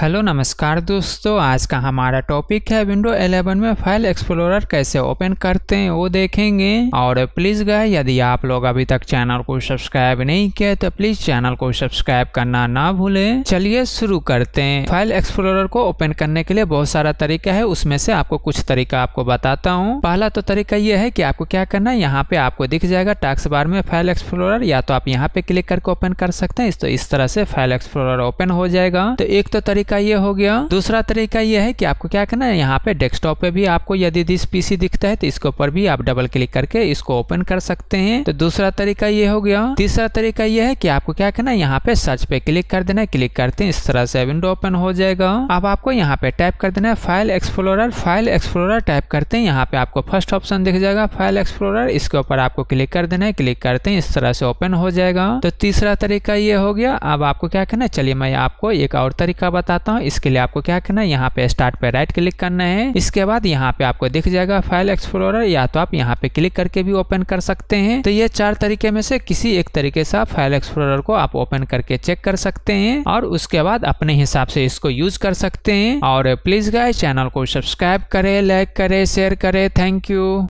hello नमस्कार दोस्तों आज का हमारा टॉपिक है विंडो 11 में फाइल एक्सप्लोरर कैसे ओपन करते हैं वो देखेंगे और प्लीज गए यदि आप लोग अभी तक चैनल को सब्सक्राइब नहीं किया तो प्लीज चैनल को सब्सक्राइब करना ना भूलें चलिए शुरू करते हैं फाइल एक्सप्लोरर को ओपन करने के लिए बहुत सारा तरीका है उसमें से आपको कुछ तरीका आपको बताता हूँ पहला तो तरीका ये है की आपको क्या करना है यहाँ पे आपको दिख जाएगा टास्क बार में फाइल एक्सप्लोरर या तो आप यहाँ पे क्लिक करके ओपन कर सकते हैं तो इस तरह से फाइल एक्सप्लोर ओपन हो जाएगा तो एक तो तरीका तरीका ये हो गया दूसरा तरीका ये है कि आपको क्या करना है यहाँ पे डेस्कटॉप पे भी आपको यदि दिस पीसी दिखता है तो इसके ऊपर भी आप डबल क्लिक करके इसको ओपन कर सकते हैं तो दूसरा तरीका ये हो गया तीसरा तरीका ये है कि आपको क्या करना है यहाँ पे सर्च पे क्लिक कर देना है क्लिक करते हैं इस तरह से विंडो ओपन हो जाएगा अब आपको यहाँ पे टाइप कर देना है file explorer file explorer type करते हैं यहाँ पे आपको फर्स्ट ऑप्शन दिख जाएगा फाइल एक्सप्लोरर इसके ऊपर आपको क्लिक कर देना है क्लिक करते हैं इस तरह से ओपन हो जाएगा तो तीसरा तरीका ये हो गया अब आपको क्या करना है चलिए मैं आपको एक और तरीका बता बताता हूँ इसके लिए आपको क्या करना है यहाँ पे स्टार्ट पे राइट क्लिक करना है इसके बाद यहाँ पे आपको दिख जाएगा फाइल एक्सप्लोरर या तो आप यहाँ पे क्लिक करके भी ओपन कर सकते हैं तो ये चार तरीके में से किसी एक तरीके से आप फाइल एक्सप्लोरर को आप ओपन करके चेक कर सकते हैं और उसके बाद अपने हिसाब से इसको यूज कर सकते हैं और प्लीज गाय चैनल को सब्सक्राइब करे लाइक करे शेयर करे थैंक यू